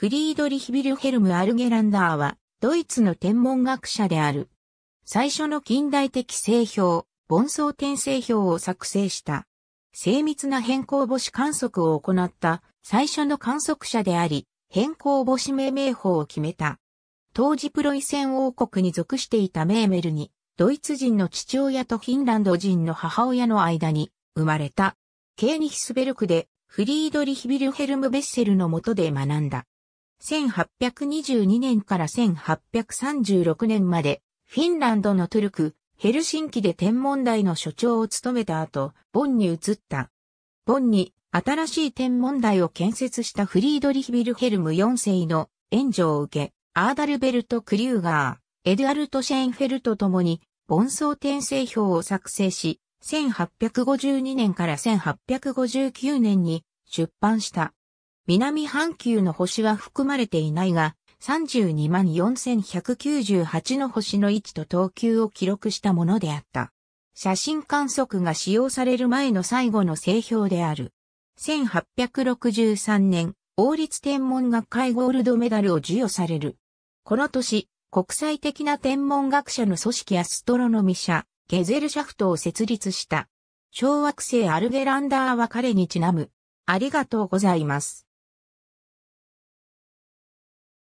フリードリヒ・ビルヘルム・アルゲランダーは、ドイツの天文学者である。最初の近代的星標、盆相転製表を作成した。精密な変更母子観測を行った最初の観測者であり、変更母子命名法を決めた。当時プロイセン王国に属していたメーメルに、ドイツ人の父親とフィンランド人の母親の間に生まれた。ケーニヒスベルクでフリードリヒ・ビルヘルム・ベッセルの下で学んだ。1822年から1836年まで、フィンランドのトゥルク、ヘルシンキで天文台の所長を務めた後、ボンに移った。ボンに新しい天文台を建設したフリードリヒビルヘルム4世の援助を受け、アーダルベルト・クリューガー、エドアルト・シェインフェルと共に、盆葬転生表を作成し、1852年から1859年に出版した。南半球の星は含まれていないが、324,198の星の位置と等級を記録したものであった。写真観測が使用される前の最後の製氷である。1863年、王立天文学会ゴールドメダルを授与される。この年、国際的な天文学者の組織アストロノミ社、ゲゼルシャフトを設立した。小惑星アルゲランダーは彼にちなむ。ありがとうございます。